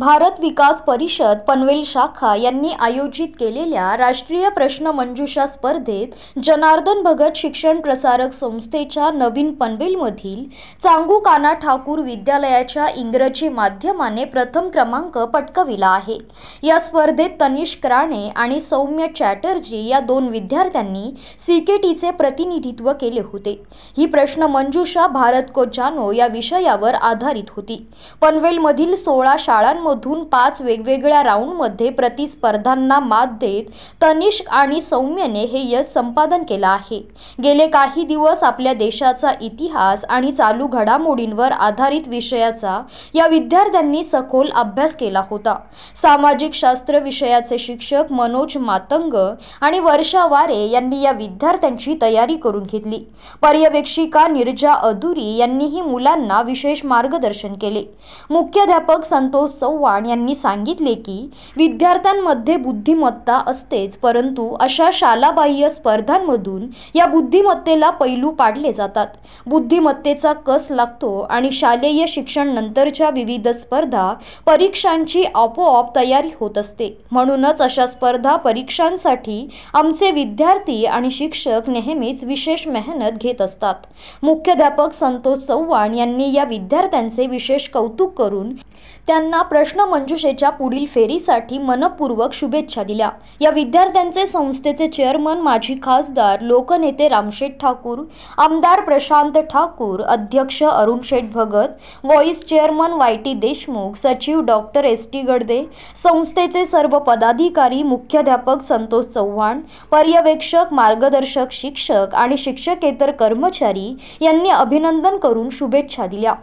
भारत विकास परिषद पनवेल शाखा यांनी आयोजित केलेल्या राष्ट्रीय प्रश्न मंजुषा स्पर्धेत जनार्दन भगत शिक्षण प्रसारक संस्थेच्या नवीन पनवेलमधील चांगू काना ठाकूर विद्यालयाच्या इंग्रजी माध्यमाने प्रथम क्रमांक पटकविला आहे या स्पर्धेत तनिष्क राणे आणि सौम्य चॅटर्जी या दोन विद्यार्थ्यांनी सीकेटीचे प्रतिनिधित्व केले होते ही प्रश्न प्रश्नमंजुषा भारत को जानो या विषयावर आधारित होती पनवेलमधील सोळा शाळां स्पर्धांमधून पाच वेगवेगळ्या राऊंडमध्ये प्रतिस्पर्धांना मात देत तनिष्क आणि सौम्यने हे यश संपादन केलं आहे गेले काही दिवस आपल्या देशाचा इतिहास आणि चालू घडामोडींवर आधारित विषयाचा या विद्यार्थ्यांनी सखोल अभ्यास केला होता सामाजिक शास्त्र विषयाचे शिक्षक मनोज मातंग आणि वर्षा वारे यांनी या विद्यार्थ्यांची तयारी करून घेतली पर्यवेक्षिका निर्जा अधुरी यांनीही मुलांना विशेष मार्गदर्शन केले मुख्याध्यापक संतोष चव्हाण यांनी सांगितले की विद्यार्थ्यांमध्ये बुद्धिमत्ता असतेच परंतु अशा शालाबाह्य स्पर्धांमधून या बुद्धिमत्तेला पैलू पाडले जातात बुद्धिमत्तेचा कस लागतो आणि शालेय शिक्षण नंतरच्या विविध स्पर्धा परीक्षांची आपोआप तयारी होत असते म्हणूनच अशा स्पर्धा परीक्षांसाठी आमचे विद्यार्थी आणि शिक्षक नेहमीच विशेष मेहनत घेत असतात मुख्याध्यापक संतोष चव्हाण यांनी या विद्यार्थ्यांचे विशेष कौतुक करून त्यांना प्रश्नमंजुषेच्या पुढील फेरीसाठी मनपूर्वक शुभेच्छा दिल्या या विद्यार्थ्यांचे संस्थेचे चेअरमन माजी खासदार लोकनेते रामशेठ ठाकूर आमदार प्रशांत ठाकूर अध्यक्ष Arun Sheth Bhagat vice chairman Y T Deshmukh सचिव डॉक्टर एस टी गडदे संस्थेचे सर्व पदाधिकारी मुख्याध्यापक संतोष चव्हाण पर्यवेक्षक मार्गदर्शक शिक्षक आणि शिक्षकेतर कर्मचारी यांनी अभिनंदन करून शुभेच्छा दिल्या